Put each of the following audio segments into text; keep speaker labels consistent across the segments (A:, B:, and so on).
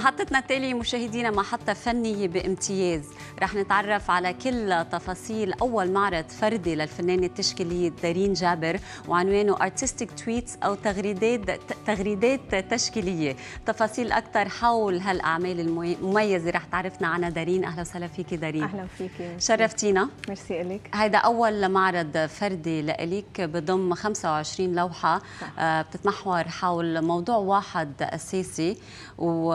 A: 他 حلقتنا التالية مشاهدينا محطة فنية بامتياز رح نتعرف على كل تفاصيل أول معرض فردي للفنانة التشكيلية دارين جابر وعنوانه Artistic Tweets أو تغريدات تغريدات تشكيلية تفاصيل أكثر حول هالأعمال المميزة رح تعرفنا عنها دارين أهلا وسهلا فيكي دارين أهلا فيكي شرفتينا ميرسي إلك هيدا أول معرض فردي لإلك بضم 25 لوحة صح. آه، بتتمحور حول موضوع واحد أساسي و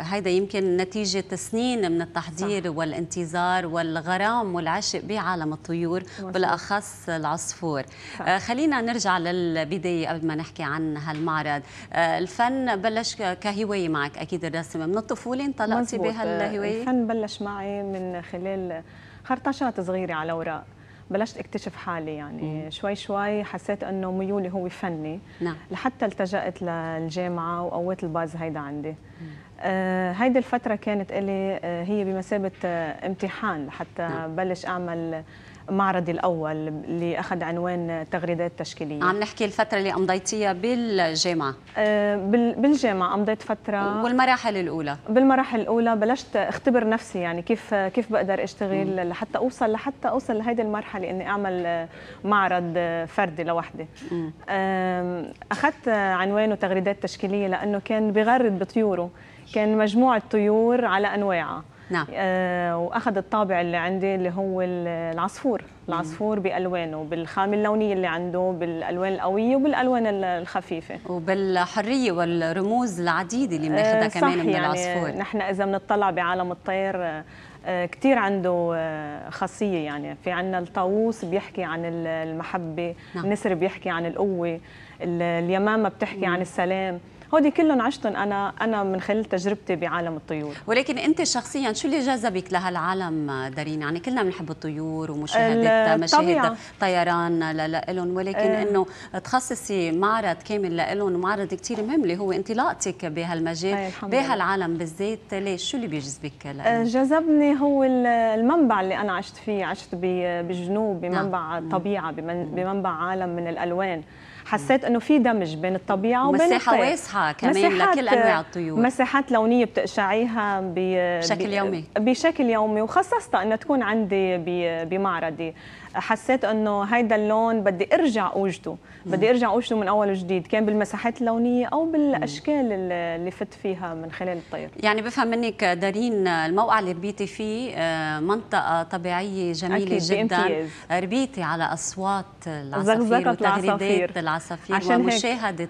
A: هيدا يمكن نتيجة سنين من التحضير صح. والانتظار والغرام والعشق بعالم الطيور بالأخص العصفور صح. آه، خلينا نرجع للبداية قبل ما نحكي عن هالمعرض آه، الفن بلش كهواية معك أكيد الرسم من الطفولة انطلقتي آه، بهالهواية
B: الفن بلش معي من خلال خرطاشات صغيرة على أوراق بلشت اكتشف حالي يعني مم. شوي شوي حسيت انه ميولي هو فني نعم. لحتى التجأت للجامعه وقويت الباز هيدا عندي مم. آه، هيدي الفترة كانت لي آه، هي بمثابة آه، امتحان لحتى نعم. بلش أعمل معرضي الأول اللي أخذ عنوان تغريدات تشكيلية عم نحكي الفترة اللي أمضيتيها بالجامعة آه، بالجامعة أمضيت فترة والمراحل الأولى بالمراحل الأولى بلشت أختبر نفسي يعني كيف كيف بقدر أشتغل مم. لحتى أوصل لحتى أوصل لهيدي المرحلة إني أعمل معرض فردي لوحدي أخذت عنوانه تغريدات تشكيلية لأنه كان بغرد بطيوره كان مجموعة طيور على أنواعها نعم آه واخذ الطابع اللي عندي اللي هو العصفور العصفور بالوانه بالخام اللونيه اللي عنده بالالوان القويه وبالالوان الخفيفه وبالحريه والرموز العديده اللي بناخذها آه كمان من يعني العصفور نحن اذا بنطلع بعالم الطير آه، آه، كثير عنده آه، خاصية يعني في عنا الطاووس بيحكي عن المحبة نعم. النسر بيحكي عن القوة اليمامة بتحكي مم. عن السلام هودي كلهم عشتهم انا انا من خلال تجربتي بعالم الطيور ولكن انت شخصيا شو اللي جذبك لهالعالم
A: دارين يعني كلنا بنحب الطيور ومشاهده مشاهد طيران لهم ولكن أه انه تخصصي معرض كامل لهم ومعرض كثير مهم اللي هو انطلاقتك بهالمجال بهالعالم
B: بالذات ليش شو اللي بيجذبك لهم؟ آه، جذبني هو المنبع اللي انا عشت فيه عشت بالجنوب نعم. بمنبع نعم. طبيعه بمنبع عالم من الالوان حسيت انه في دمج بين الطبيعه وبين مساحه واسعه كمان مساحات لكل انواع الطيور مساحات لونيه بتقشعيها بشكل يومي بشكل يومي وخصصتها انها تكون عندي بمعرضي حسيت انه هيدا اللون بدي ارجع اوجده بدي ارجع اوجده من اول وجديد كان بالمساحات اللونيه او بالاشكال اللي فت فيها من خلال الطير يعني بفهم منك دارين الموقع اللي ربيتي فيه آه،
A: منطقه طبيعيه جميله أكيد جدا بإمتياز. ربيتي على اصوات العصافير وتغريدات العصافير عشان ومشاهده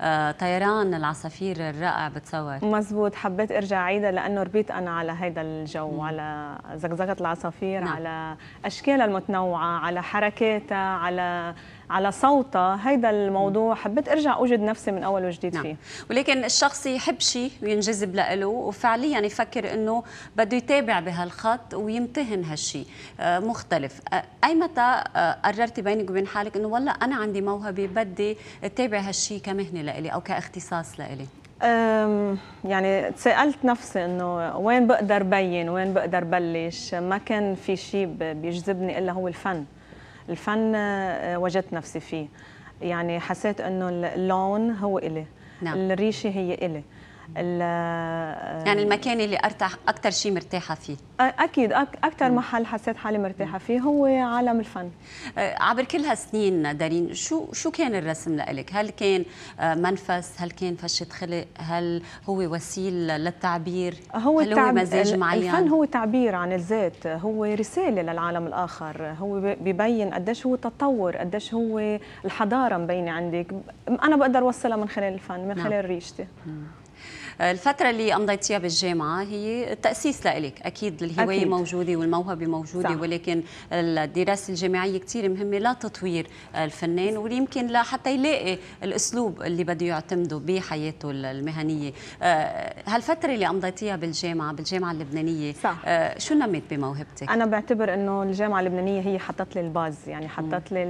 A: آه، طيران العصافير الرائع بتصور
B: مزبوط حبيت ارجع عيدها لانه ربيت انا على هيدا الجو مم. على زغزغه العصافير نعم. على اشكالها المتنوعه نوعه على حركاتها على على صوتها هيدا الموضوع حبيت ارجع اوجد نفسي من اول وجديد نعم. فيه ولكن
A: الشخص يحب شيء وينجذب له وفعليا يفكر انه بده يتابع بهالخط ويمتهن هالشيء آه، مختلف آه، اي متى آه، قررتي بينك وبين حالك انه والله انا عندي موهبه بدي اتابع هالشيء كمهنه لإلي او كاختصاص لإلي
B: يعني تساءلت نفسي انه وين بقدر بين وين بقدر بلش ما كان في شيء بيجذبني الا هو الفن الفن آه، وجدت نفسي فيه يعني حسيت انه اللون هو الي نعم. الريشه هي الي يعني المكان اللي ارتاح اكثر شيء مرتاحه فيه اكيد اكثر محل حسيت حالي مرتاحه فيه هو عالم الفن أه، عبر كل هالسنين
A: دارين شو شو كان الرسم لك هل كان أه، منفس هل كان فشه خلق
B: هل هو وسيل للتعبير
A: هو هل التعب... هو مزاج معين الفن
B: هو تعبير عن الذات هو رساله للعالم الاخر هو ببين قديش هو تطور قديش هو الحضاره مبينه عندك انا بقدر اوصلها من خلال الفن من نعم. خلال نعم. ريشتي الفترة اللي
A: أمضيتيها بالجامعة
B: هي تأسيس لإلك أكيد الهواية أكيد.
A: موجودة والموهبة موجودة صح. ولكن الدراسة الجامعية كثير مهمة لتطوير الفنان ويمكن لحتى يلاقي الأسلوب اللي بده يعتمده بحياته المهنية آه، هالفترة اللي أمضيتيها بالجامعة بالجامعة اللبنانية صح. آه، شو نميت بموهبتك؟ أنا
B: بعتبر أنه الجامعة اللبنانية هي حطت لي الباز يعني حطت لي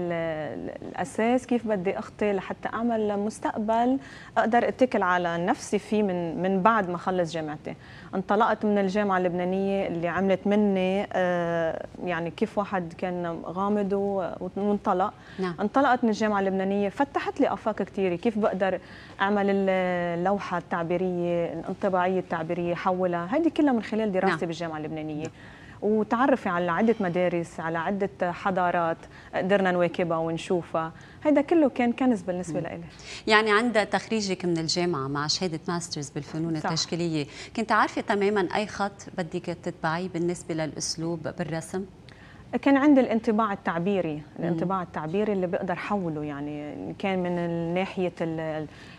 B: الأساس كيف بدي أخطي لحتى أعمل مستقبل أقدر أتكل على نفسي فيه من من بعد ما خلص جامعتي انطلقت من الجامعه اللبنانيه اللي عملت مني آه، يعني كيف واحد كان غامض وانطلق نعم. انطلقت من الجامعه اللبنانيه فتحت لي افاق كثيره كيف بقدر اعمل اللوحه التعبيريه الانطباعيه التعبيريه حولها هذه كلها من خلال دراستي نعم. بالجامعه اللبنانيه نعم. وتعرفي على عدة مدارس على عدة حضارات قدرنا نواكبها ونشوفها هيدا كله كان كنز بالنسبة لإلي
A: يعني عند تخريجك من الجامعة مع شهادة ماسترز بالفنون صح. التشكيلية كنت عارفة تماما أي خط بدك تتبعي بالنسبة
B: للأسلوب بالرسم؟ كان عندي الانطباع التعبيري الانطباع التعبيري اللي بقدر حوله يعني كان من ناحيه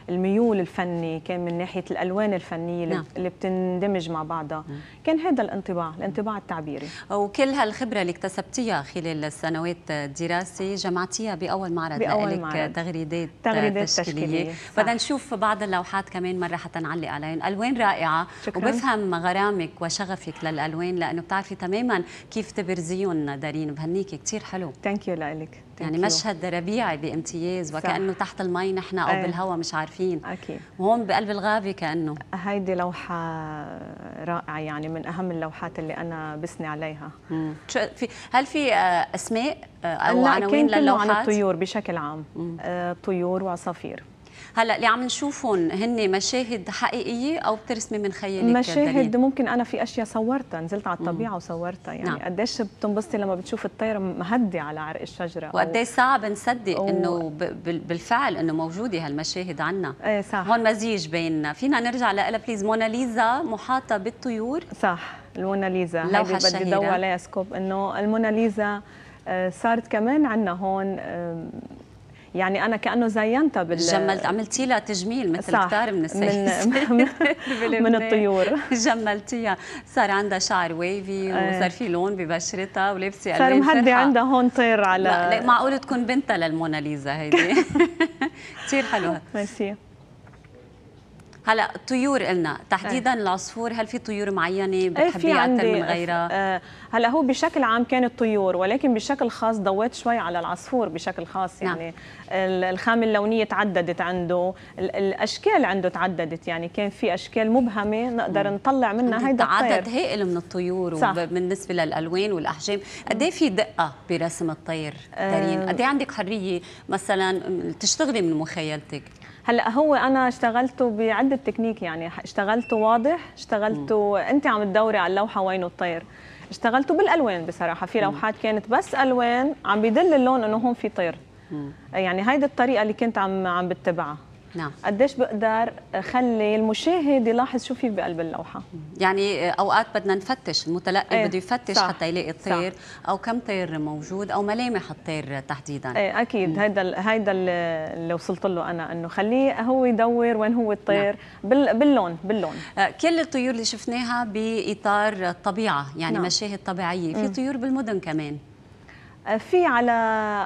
B: الميول الفني كان من ناحيه الالوان الفنيه نعم. اللي بتندمج مع بعضها نعم. كان هذا الانطباع الانطباع التعبيري
A: وكل هالخبره اللي اكتسبتيها خلال السنوات الدراسه جمعتيها باول معرض بأول لك معرض. تغريدات تغريدات تشكيليه, تشكيلية. بدنا نشوف بعض اللوحات كمان مره حتى نعلق عليهم الوان رائعه شكرا. وبفهم غرامك وشغفك للالوان لانه بتعرفي تماما كيف تبرزيهم دارين بهنيك كثير حلو ثانك يو لك يعني مشهد ربيعي بامتياز وكانه صح. تحت المي نحن او بالهواء مش عارفين اكيد وهون بقلب الغابه كانه
B: هيدي لوحه رائعه يعني من اهم اللوحات اللي انا بسني عليها شو في هل في آه، اسماء آه، او عناوين للوحات؟ عن الطيور بشكل عام مم. آه، طيور وعصافير
A: هلا اللي عم نشوفهم هن مشاهد حقيقيه او بترسمي من خيالك مشاهد دليل.
B: ممكن انا في اشياء صورتها نزلت على الطبيعه مم. وصورتها يعني نعم. قديش بتنبسطي لما بتشوف الطير مهدي على عرق الشجره وقديش صعب نصدق
A: أو... انه بالفعل انه موجوده هالمشاهد عنا ايه صح هون مزيج بيننا فينا نرجع لها بليز موناليزا محاطه بالطيور صح الموناليزا هيدي بدي ضوء عليها
B: سكوب انه الموناليزا آه، صارت كمان عندنا هون يعني انا كانه زينتها بال جملت عملتي لها تجميل مثل كثار من السيدات
A: من من الطيور جملتيها صار عندها شعر ويفي آه. وصار في لون ببشرتها ولابسه صار مهدي عندها
B: هون طير على لا
A: معقول تكون بنتها للموناليزا هيدي كثير حلوه ميرسي هلا
B: طيور قلنا تحديدا أيه. العصفور هل في طيور معينه إيه، بتحبيها اكثر من غيرها آه، هلا هو بشكل عام كان الطيور ولكن بشكل خاص ضويت شوي على العصفور بشكل خاص نعم. يعني نعم. الخامه اللونيه تعددت عنده الاشكال عنده تعددت يعني كان في اشكال مبهمه نقدر نطلع منها هيدا عدد هائل من الطيور صح. بالنسبه
A: للالوان والاحجام قد ايه في دقه برسم الطير تارين آه. قد ايه عندك حريه
B: مثلا تشتغلي من مخيلتك هلا هو انا اشتغلته بعده تكنيك يعني اشتغلته واضح اشتغلته انت عم تدوري على اللوحه وين الطير اشتغلته بالالوان بصراحه في لوحات كانت بس الوان عم بيدل اللون انه هون في طير يعني هيدي الطريقه اللي كنت عم عم بتبعها نعم قديش بقدر خلي المشاهد يلاحظ شو في بقلب اللوحه
A: يعني اوقات بدنا نفتش
B: المتلقي ايه بده يفتش
A: صح. حتى يلاقي الطير صح. او كم طير موجود او ملامح الطير تحديدا ايه اكيد
B: هيدا هيدا اللي وصلت له انا انه خليه هو يدور وين هو الطير نعم. بال... باللون باللون آه، كل الطيور اللي شفناها باطار الطبيعه يعني نعم. مشاهد طبيعيه في طيور بالمدن كمان في على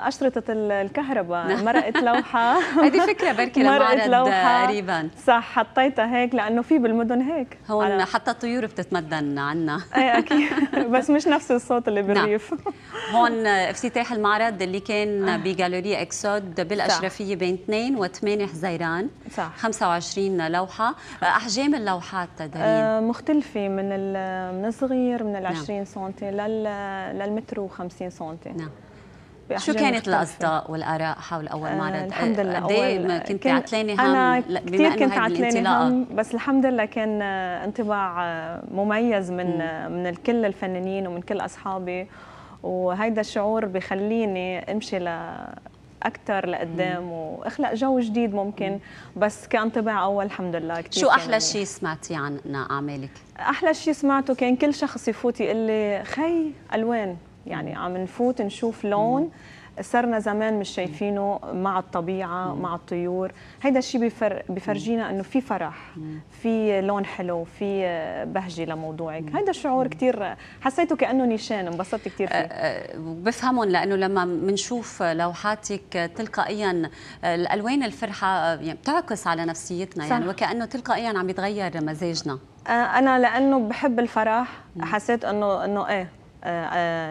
B: أشرطة الكهرباء نعم. مرقت لوحة هذه فكرة بركي لمعرض قريبا صح حطيتها هيك لأنه في بالمدن هيك
A: هون على... حتى الطيور بتتمدن عنا ايه أكيد بس مش
B: نفس الصوت اللي نعم. بالريف
A: هون افتتاح المعرض اللي كان آه. بجاليريا اكسود بالأشرفية بين 2 و8 حزيران صح 25 لوحة آه، أحجام اللوحات تدريب آه،
B: مختلفة من من الصغير من ال 20 نعم. سم لل للمتر و50 سم نعم شو كانت
A: الاصداء والاراء
B: حول اول آه، معرض؟ آه الحمد لله اول كنت عتلانه هم انا كثير كنت عتلانه هم بس الحمد لله كان آه، انطباع آه، مميز من م. من كل الفنانين ومن كل اصحابي وهيدا الشعور بخليني امشي ل اكثر لقدام واخلق جو جديد ممكن بس كانطباع اول الحمد لله كثير شو احلى شيء سمعتي عن اعمالك؟ احلى شيء سمعته كان كل شخص يفوت يقول لي خي الوان يعني عم نفوت نشوف لون صرنا زمان مش شايفينه مع الطبيعه مع الطيور هيدا الشيء بفر... بفرجينا انه في فرح في لون حلو في بهجه لموضوعك هيدا الشعور كثير حسيته كانه نيشان انبسطت كثير فيه أه، أه، بفهمهم لانه لما بنشوف لوحاتك
A: تلقائيا أه، الالوان الفرحه يعني بتعكس على نفسيتنا يعني وكانه تلقائيا عم يتغير مزاجنا
B: انا لانه بحب الفرح حسيت انه انه ايه آه،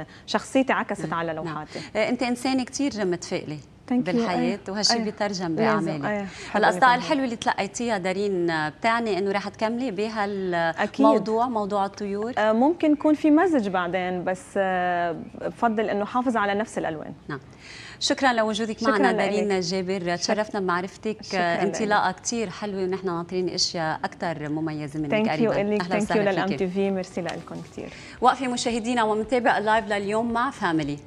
B: آه، شخصيتي عكست نعم. على لوحاتي آه، انت انسانه كثير متفائله بالحياه وهالشيء بيترجم باعمالك هلا الاصداء
A: الحلوه اللي تلقيتيها دارين بتعني
B: انه راح تكملي بهالموضوع موضوع الطيور آه، ممكن يكون في مزج بعدين بس آه، بفضل انه حافظ على نفس الالوان نعم شكرا لوجودك معنا دارين
A: جابر تشرفنا بمعرفتك آه، انطلاقه كثير حلوه ونحن ناطرين اشياء اكثر مميزه منك قريبا اهلا وسهلا للام تي في ميرسي لكم كثير وقفي مشاهدينا ومتابع اللايف لليوم مع فاميلي